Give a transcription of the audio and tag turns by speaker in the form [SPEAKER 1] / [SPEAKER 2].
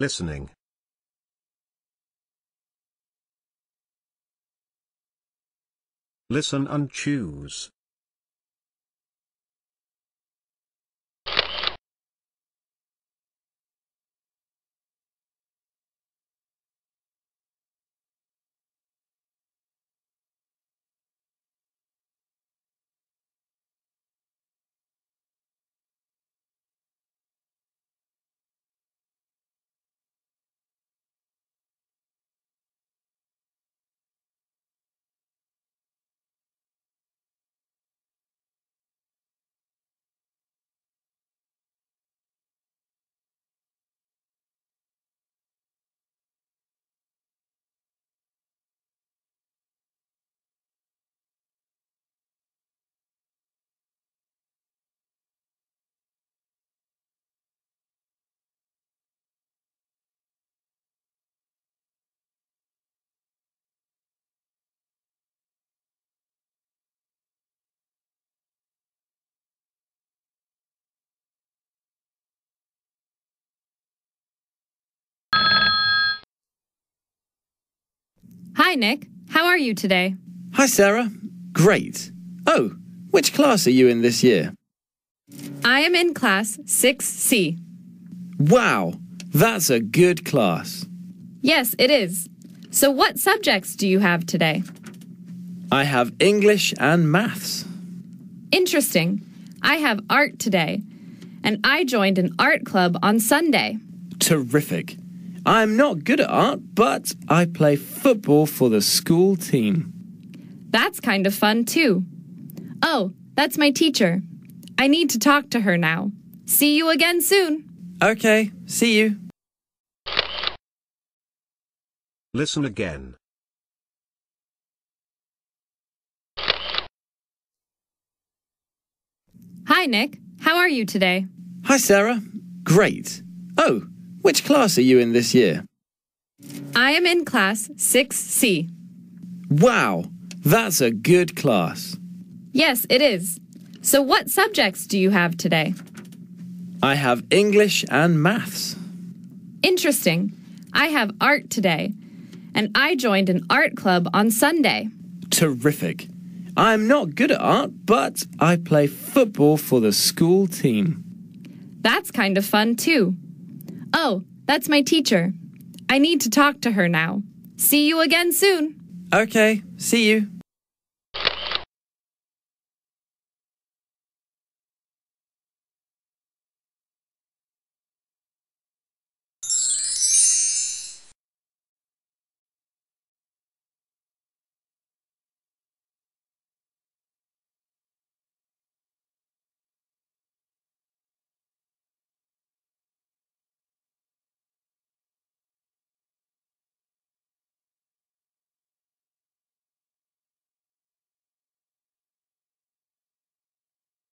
[SPEAKER 1] listening Listen and choose.
[SPEAKER 2] Hi, Nick. How are you today? Hi, Sarah.
[SPEAKER 1] Great. Oh, which class are you in this year?
[SPEAKER 2] I am in class 6C.
[SPEAKER 1] Wow, that's a good class.
[SPEAKER 2] Yes, it is. So, what subjects do you have today?
[SPEAKER 1] I have English and maths.
[SPEAKER 2] Interesting. I have art today, and I joined an art club on Sunday.
[SPEAKER 1] Terrific. I'm not good at art, but I play football for the school team.
[SPEAKER 2] That's kind of fun, too. Oh, that's my teacher. I need to talk to her now. See you again soon. Okay, see you.
[SPEAKER 1] Listen again.
[SPEAKER 2] Hi, Nick. How are you today? Hi, Sarah.
[SPEAKER 1] Great. Oh, which class are you in this year?
[SPEAKER 2] I am in class 6C.
[SPEAKER 1] Wow, that's a good class.
[SPEAKER 2] Yes, it is. So, what subjects do you have today?
[SPEAKER 1] I have English and maths.
[SPEAKER 2] Interesting. I have art today, and I joined an art club on Sunday.
[SPEAKER 1] Terrific. I'm not good at art, but I play football for the school team.
[SPEAKER 2] That's kind of fun, too. Oh, that's my teacher. I need to talk to her now. See you again soon. Okay, see you.